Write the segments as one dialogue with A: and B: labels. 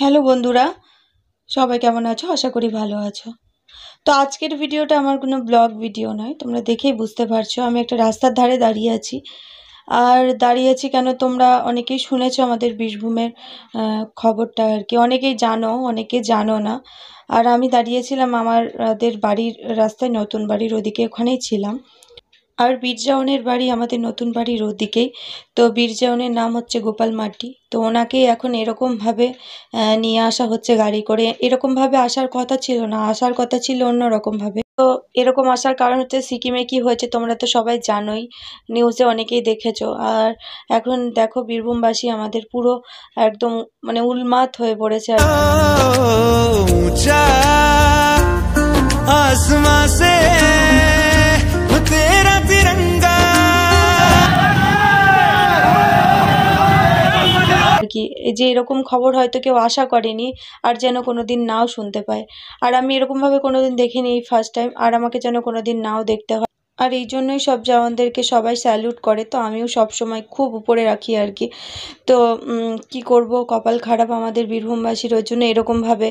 A: hello বন্ধুরা সবাই কেমন আছো আশা করি ভালো আছো তো আজকের ভিডিওটা আমার কোনো ব্লগ ভিডিও নয় তোমরা দেখেই বুঝতে পারছো আমি একটা রাস্তার ধারে দাঁড়িয়ে আছি আর দাঁড়িয়ে আছি কেন তোমরা অনেকেই শুনেছো আমাদের বীরভূমের খবরটা আর কি অনেকেই জানো অনেকে জানো না আর আমি দাঁড়িয়েছিলাম আমাদের বাড়ির রাস্তায় নতুন বাড়ির ওদিকে ওখানেই ছিলাম আর বীরজাওনের বাড়ি আমাদের নতুন বাড়ির ওদিকেই তো বীরজাওনের নাম হচ্ছে গোপাল মাটি তো ওনাকে এখন এরকমভাবে নিয়ে আসা হচ্ছে গাড়ি করে এরকমভাবে আসার কথা ছিল না আসার কথা ছিল অন্যরকমভাবে তো এরকম আসার কারণ হচ্ছে সিকিমে কি হয়েছে তোমরা তো সবাই জানোই নিউজে অনেকেই দেখেছ আর এখন দেখো বীরভূমবাসী আমাদের পুরো একদম মানে উলমাত হয়ে পড়েছে আর কি যে এরকম খবর হয়তো কেউ আশা করেনি আর যেন কোনো দিন নাও শুনতে পায় আর আমি এরকমভাবে কোনো দিন দেখিনি এই ফার্স্ট টাইম আর আমাকে যেন কোনো দিন নাও দেখতে হয় আর এই জন্যই সব জওয়ানদেরকে সবাই স্যালুট করে তো আমিও সব সময় খুব উপরে রাখি আর কি তো কি করব কপাল খারাপ আমাদের বীরভূমবাসীর ওই জন্য এরকমভাবে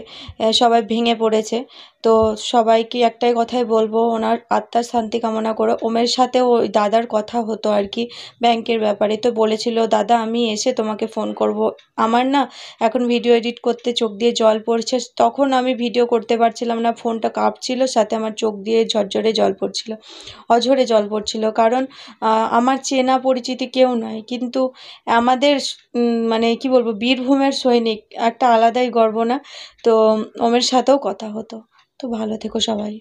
A: সবাই ভেঙে পড়েছে তো সবাইকে একটাই কথাই বলবো ওনার আত্মার শান্তি কামনা করে ওমের সাথে ওই দাদার কথা হতো আর কি ব্যাংকের ব্যাপারে তো বলেছিল দাদা আমি এসে তোমাকে ফোন করব আমার না এখন ভিডিও এডিট করতে চোখ দিয়ে জল পড়ছে তখন আমি ভিডিও করতে পারছিলাম না ফোনটা কাঁপছিল সাথে আমার চোখ দিয়ে ঝরঝরে জল পড়ছিল অঝরে জল পড়ছিল কারণ আমার চেনা পরিচিতি কেউ নয় কিন্তু আমাদের মানে কি বলবো বীরভূমের সৈনিক একটা আলাদাই গর্ব না তো ওমের সাথেও কথা হতো তো ভালো থেকো সবাই